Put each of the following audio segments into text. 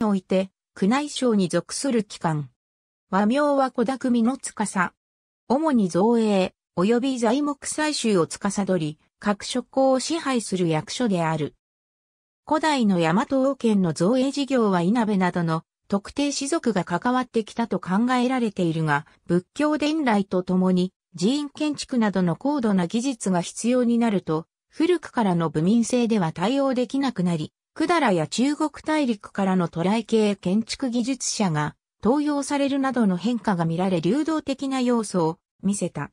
において、宮内省に属する機関。和名は小田組の司。主に造営、及び材木採集を司り、各職工を支配する役所である。古代の大和王権の造営事業は稲部などの特定士族が関わってきたと考えられているが、仏教伝来とともに寺院建築などの高度な技術が必要になると、古くからの部民制では対応できなくなり、百済や中国大陸からの渡来系建築技術者が登用されるなどの変化が見られ流動的な要素を見せた。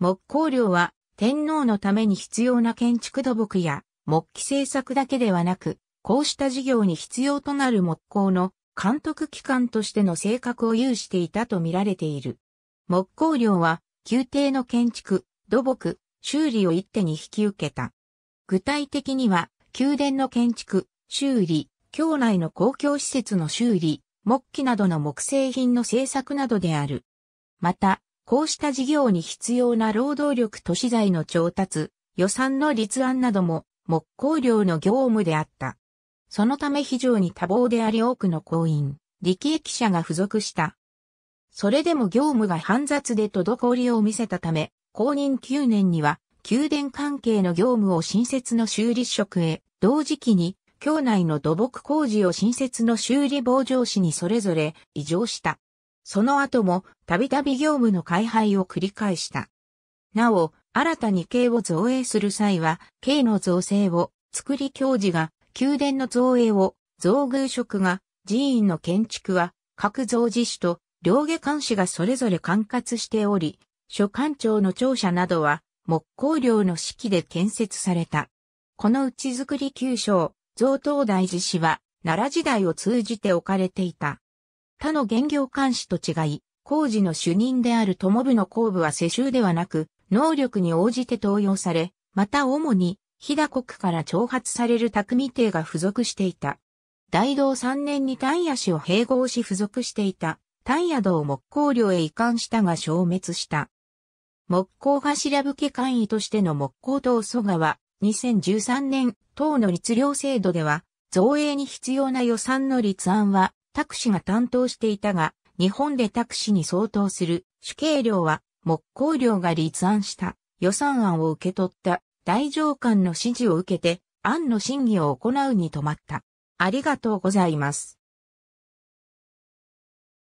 木工料は天皇のために必要な建築土木や木器製作だけではなく、こうした事業に必要となる木工の監督機関としての性格を有していたと見られている。木工料は宮廷の建築、土木、修理を一手に引き受けた。具体的には宮殿の建築、修理、境内の公共施設の修理、木器などの木製品の製作などである。また、こうした事業に必要な労働力と資材の調達、予算の立案なども木工業の業務であった。そのため非常に多忙であり多くの工員、力役者が付属した。それでも業務が煩雑で滞りを見せたため、公認9年には宮殿関係の業務を新設の修理職へ、同時期に境内の土木工事を新設の修理防上市にそれぞれ移譲した。その後も、たびたび業務の開廃を繰り返した。なお、新たに刑を造営する際は、刑の造成を、作り教授が、宮殿の造営を、造宮職が、寺院の建築は、各造寺主と、両下官士がそれぞれ管轄しており、所管庁の庁舎などは、木工寮の指揮で建設された。このうち作り急所、上東大寺市は、奈良時代を通じて置かれていた。他の原業監視と違い、工事の主任である友部の工部は世襲ではなく、能力に応じて登用され、また主に、飛騨国から挑発される匠帝が付属していた。大道3年に丹野市を併合し付属していた、丹野道木工領へ移管したが消滅した。木工柱武家官位としての木工と蘇我2013年、党の律令制度では、造営に必要な予算の立案は、タク氏が担当していたが、日本でタク氏に相当する主計量は木工量が立案した予算案を受け取った大上官の指示を受けて案の審議を行うに止まった。ありがとうございます。